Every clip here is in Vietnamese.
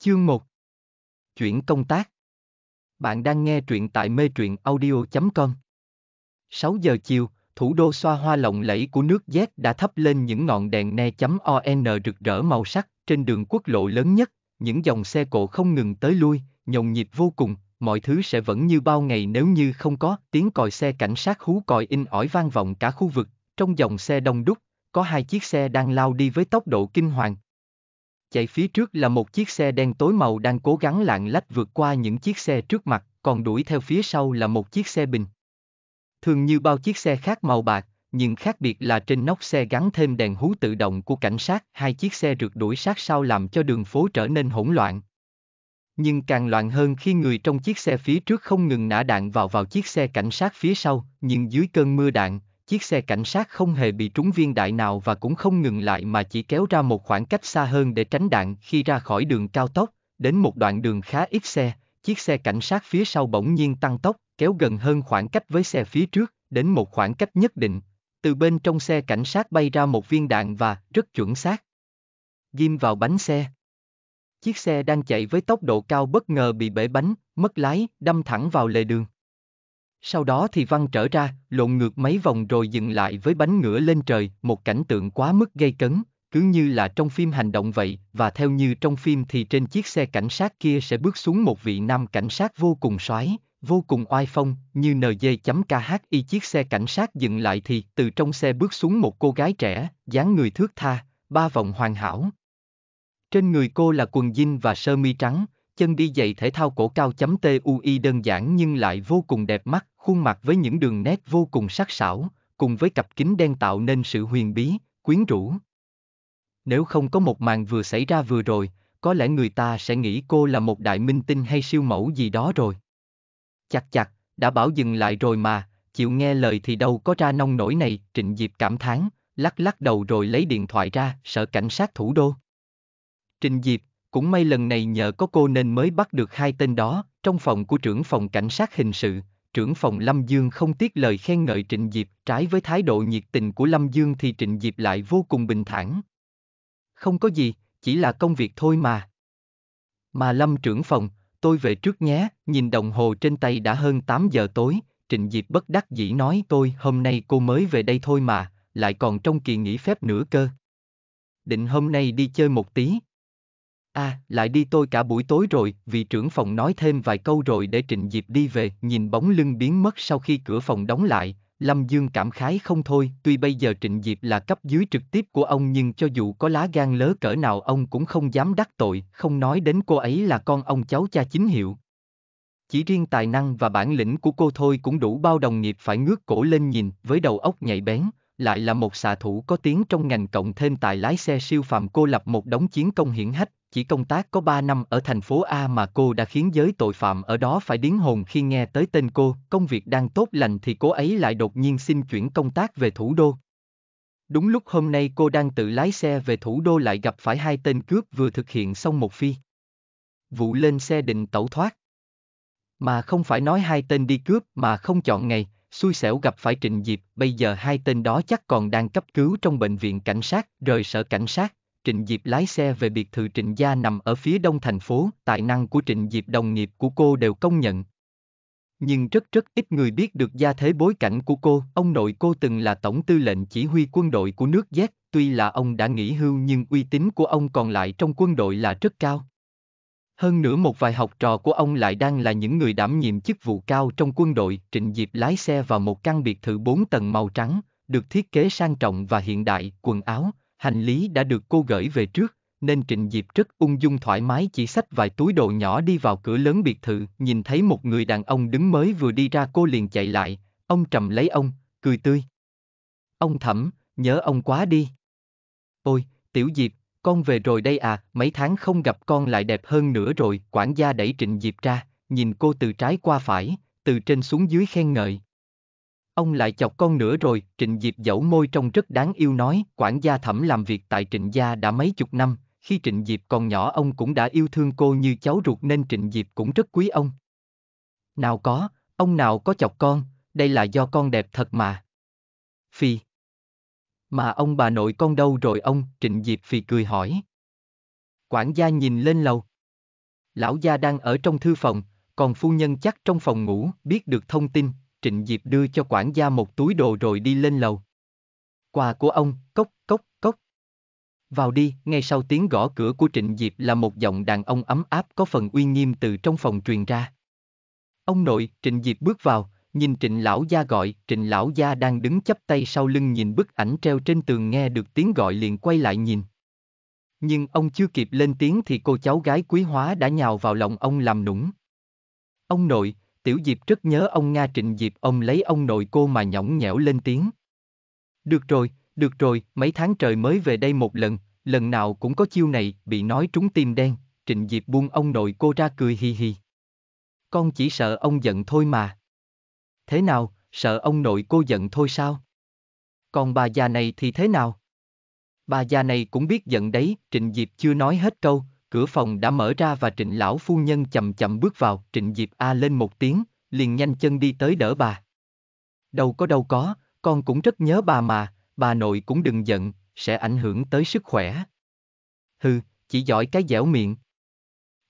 Chương 1 Chuyển công tác Bạn đang nghe truyện tại mê truyện audio.com 6 giờ chiều, thủ đô xoa hoa lộng lẫy của nước Z đã thắp lên những ngọn đèn ne.on rực rỡ màu sắc trên đường quốc lộ lớn nhất, những dòng xe cộ không ngừng tới lui, nhộn nhịp vô cùng, mọi thứ sẽ vẫn như bao ngày nếu như không có tiếng còi xe cảnh sát hú còi in ỏi vang vọng cả khu vực, trong dòng xe đông đúc, có hai chiếc xe đang lao đi với tốc độ kinh hoàng, chạy phía trước là một chiếc xe đen tối màu đang cố gắng lạng lách vượt qua những chiếc xe trước mặt, còn đuổi theo phía sau là một chiếc xe bình. Thường như bao chiếc xe khác màu bạc, nhưng khác biệt là trên nóc xe gắn thêm đèn hú tự động của cảnh sát, hai chiếc xe rượt đuổi sát sau làm cho đường phố trở nên hỗn loạn. Nhưng càng loạn hơn khi người trong chiếc xe phía trước không ngừng nã đạn vào vào chiếc xe cảnh sát phía sau, nhưng dưới cơn mưa đạn, chiếc xe cảnh sát không hề bị trúng viên đại nào và cũng không ngừng lại mà chỉ kéo ra một khoảng cách xa hơn để tránh đạn khi ra khỏi đường cao tốc, đến một đoạn đường khá ít xe, chiếc xe cảnh sát phía sau bỗng nhiên tăng tốc, kéo gần hơn khoảng cách với xe phía trước, đến một khoảng cách nhất định. Từ bên trong xe cảnh sát bay ra một viên đạn và, rất chuẩn xác, ghim vào bánh xe. Chiếc xe đang chạy với tốc độ cao bất ngờ bị bể bánh, mất lái, đâm thẳng vào lề đường. Sau đó thì văng trở ra, lộn ngược mấy vòng rồi dừng lại với bánh ngửa lên trời, một cảnh tượng quá mức gây cấn, cứ như là trong phim hành động vậy, và theo như trong phim thì trên chiếc xe cảnh sát kia sẽ bước xuống một vị nam cảnh sát vô cùng xoái, vô cùng oai phong, như NG.KHI chiếc xe cảnh sát dừng lại thì từ trong xe bước xuống một cô gái trẻ, dáng người thước tha, ba vòng hoàn hảo. Trên người cô là quần jean và sơ mi trắng, chân đi giày thể thao cổ cao chấm tui đơn giản nhưng lại vô cùng đẹp mắt, khuôn mặt với những đường nét vô cùng sắc sảo, cùng với cặp kính đen tạo nên sự huyền bí, quyến rũ. Nếu không có một màn vừa xảy ra vừa rồi, có lẽ người ta sẽ nghĩ cô là một đại minh tinh hay siêu mẫu gì đó rồi. Chặt chặt, đã bảo dừng lại rồi mà, chịu nghe lời thì đâu có ra nông nổi này, Trịnh Diệp cảm thán, lắc lắc đầu rồi lấy điện thoại ra, sợ cảnh sát thủ đô. Trịnh Diệp, cũng may lần này nhờ có cô nên mới bắt được hai tên đó, trong phòng của trưởng phòng cảnh sát hình sự, trưởng phòng Lâm Dương không tiếc lời khen ngợi Trịnh Diệp, trái với thái độ nhiệt tình của Lâm Dương thì Trịnh Diệp lại vô cùng bình thản. Không có gì, chỉ là công việc thôi mà. Mà Lâm trưởng phòng, tôi về trước nhé, nhìn đồng hồ trên tay đã hơn 8 giờ tối, Trịnh Diệp bất đắc dĩ nói tôi hôm nay cô mới về đây thôi mà, lại còn trong kỳ nghỉ phép nữa cơ. Định hôm nay đi chơi một tí, À, lại đi tôi cả buổi tối rồi, vị trưởng phòng nói thêm vài câu rồi để Trịnh Diệp đi về, nhìn bóng lưng biến mất sau khi cửa phòng đóng lại, Lâm Dương cảm khái không thôi, tuy bây giờ Trịnh Diệp là cấp dưới trực tiếp của ông nhưng cho dù có lá gan lớn cỡ nào ông cũng không dám đắc tội, không nói đến cô ấy là con ông cháu cha chính hiệu. Chỉ riêng tài năng và bản lĩnh của cô thôi cũng đủ bao đồng nghiệp phải ngước cổ lên nhìn, với đầu óc nhạy bén, lại là một xạ thủ có tiếng trong ngành cộng thêm tài lái xe siêu phàm cô lập một đống chiến công hiển hách, chỉ công tác có 3 năm ở thành phố A mà cô đã khiến giới tội phạm ở đó phải điến hồn khi nghe tới tên cô, công việc đang tốt lành thì cô ấy lại đột nhiên xin chuyển công tác về thủ đô. Đúng lúc hôm nay cô đang tự lái xe về thủ đô lại gặp phải hai tên cướp vừa thực hiện xong một phi. Vụ lên xe định tẩu thoát. Mà không phải nói hai tên đi cướp mà không chọn ngày, xui xẻo gặp phải Trịnh Diệp, bây giờ hai tên đó chắc còn đang cấp cứu trong bệnh viện cảnh sát, rời sở cảnh sát, Trịnh Diệp lái xe về biệt thự Trịnh Gia nằm ở phía đông thành phố, tài năng của Trịnh Diệp đồng nghiệp của cô đều công nhận. Nhưng rất rất ít người biết được gia thế bối cảnh của cô, ông nội cô từng là tổng tư lệnh chỉ huy quân đội của nước Z, tuy là ông đã nghỉ hưu nhưng uy tín của ông còn lại trong quân đội là rất cao. Hơn nữa một vài học trò của ông lại đang là những người đảm nhiệm chức vụ cao trong quân đội, Trịnh Diệp lái xe vào một căn biệt thự 4 tầng màu trắng, được thiết kế sang trọng và hiện đại, quần áo, hành lý đã được cô gửi về trước, nên Trịnh Diệp rất ung dung thoải mái chỉ xách vài túi đồ nhỏ đi vào cửa lớn biệt thự, nhìn thấy một người đàn ông đứng mới vừa đi ra cô liền chạy lại, ông trầm lấy ông, cười tươi. Ông thẩm, nhớ ông quá đi. Ôi, tiểu Diệp, con về rồi đây à, mấy tháng không gặp con lại đẹp hơn nữa rồi, quản gia đẩy Trịnh Diệp ra, nhìn cô từ trái qua phải, từ trên xuống dưới khen ngợi. Ông lại chọc con nữa rồi, Trịnh Diệp dẫu môi trong rất đáng yêu nói, quản gia thẩm làm việc tại Trịnh Gia đã mấy chục năm, khi Trịnh Diệp còn nhỏ ông cũng đã yêu thương cô như cháu ruột nên Trịnh Diệp cũng rất quý ông. Nào có, ông nào có chọc con, đây là do con đẹp thật mà. Phi. Mà ông bà nội con đâu rồi ông, Trịnh Diệp Phi cười hỏi. Quản gia nhìn lên lầu. Lão gia đang ở trong thư phòng, còn phu nhân chắc trong phòng ngủ, biết được thông tin, Trịnh Diệp đưa cho quản gia một túi đồ rồi đi lên lầu. Quà của ông, cốc, cốc, cốc. Vào đi, ngay sau tiếng gõ cửa của Trịnh Diệp là một giọng đàn ông ấm áp có phần uy nghiêm từ trong phòng truyền ra. Ông nội, Trịnh Diệp bước vào, nhìn Trịnh Lão Gia gọi, Trịnh Lão Gia đang đứng chắp tay sau lưng nhìn bức ảnh treo trên tường nghe được tiếng gọi liền quay lại nhìn. Nhưng ông chưa kịp lên tiếng thì cô cháu gái quý hóa đã nhào vào lòng ông làm nũng. Ông nội, Tiểu Diệp rất nhớ ông Nga Trịnh Diệp ông lấy ông nội cô mà nhõng nhẽo lên tiếng. Được rồi, được rồi, mấy tháng trời mới về đây một lần, lần nào cũng có chiêu này, bị nói trúng tim đen, Trịnh Diệp buông ông nội cô ra cười hi hi. Con chỉ sợ ông giận thôi mà. Thế nào, sợ ông nội cô giận thôi sao? Còn bà già này thì thế nào? Bà già này cũng biết giận đấy, Trịnh Diệp chưa nói hết câu, Cửa phòng đã mở ra và trịnh lão phu nhân chậm chậm bước vào, trịnh Diệp A lên một tiếng, liền nhanh chân đi tới đỡ bà. Đâu có đâu có, con cũng rất nhớ bà mà, bà nội cũng đừng giận, sẽ ảnh hưởng tới sức khỏe. Hừ, chỉ giỏi cái dẻo miệng.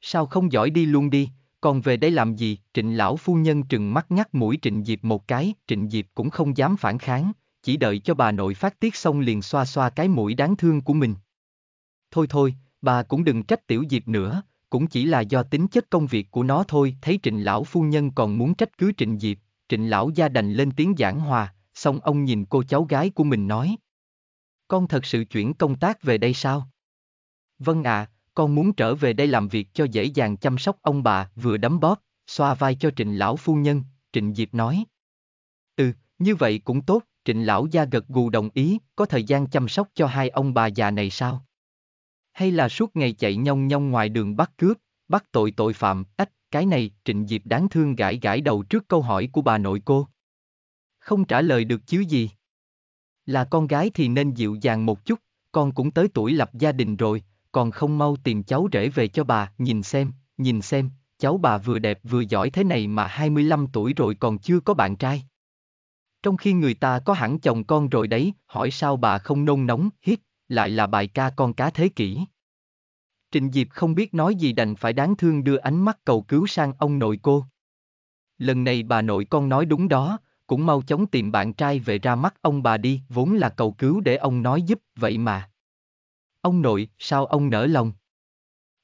Sao không giỏi đi luôn đi, còn về đây làm gì, trịnh lão phu nhân trừng mắt nhắc mũi trịnh Diệp một cái, trịnh Diệp cũng không dám phản kháng, chỉ đợi cho bà nội phát tiết xong liền xoa xoa cái mũi đáng thương của mình. Thôi thôi, bà cũng đừng trách tiểu diệp nữa, cũng chỉ là do tính chất công việc của nó thôi. Thấy trịnh lão phu nhân còn muốn trách cứ trịnh diệp, trịnh lão gia đành lên tiếng giảng hòa, xong ông nhìn cô cháu gái của mình nói. Con thật sự chuyển công tác về đây sao? Vâng ạ, à, con muốn trở về đây làm việc cho dễ dàng chăm sóc ông bà, vừa đấm bóp, xoa vai cho trịnh lão phu nhân, trịnh diệp nói. Ừ, như vậy cũng tốt, trịnh lão gia gật gù đồng ý, có thời gian chăm sóc cho hai ông bà già này sao? hay là suốt ngày chạy nhông nhông ngoài đường bắt cướp, bắt tội tội phạm, ách, cái này, Trịnh Diệp đáng thương gãi gãi đầu trước câu hỏi của bà nội cô. Không trả lời được chứ gì. Là con gái thì nên dịu dàng một chút, con cũng tới tuổi lập gia đình rồi, còn không mau tìm cháu rể về cho bà, nhìn xem, nhìn xem, cháu bà vừa đẹp vừa giỏi thế này mà 25 tuổi rồi còn chưa có bạn trai. Trong khi người ta có hẳn chồng con rồi đấy, hỏi sao bà không nôn nóng, hít, lại là bài ca con cá thế kỷ. Trịnh Diệp không biết nói gì đành phải đáng thương đưa ánh mắt cầu cứu sang ông nội cô. Lần này bà nội con nói đúng đó, cũng mau chóng tìm bạn trai về ra mắt ông bà đi, vốn là cầu cứu để ông nói giúp, vậy mà. Ông nội, sao ông nỡ lòng?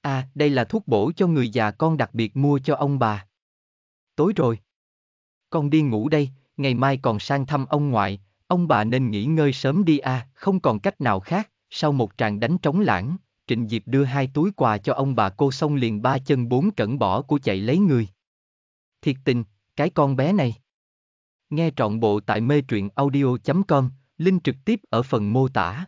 À, đây là thuốc bổ cho người già con đặc biệt mua cho ông bà. Tối rồi. Con đi ngủ đây, ngày mai còn sang thăm ông ngoại, ông bà nên nghỉ ngơi sớm đi à, không còn cách nào khác. Sau một tràng đánh trống lãng, Trịnh Diệp đưa hai túi quà cho ông bà cô xong liền ba chân bốn cẩn bỏ của chạy lấy người. Thiệt tình, cái con bé này. Nghe trọn bộ tại mê truyện audio.com, link trực tiếp ở phần mô tả.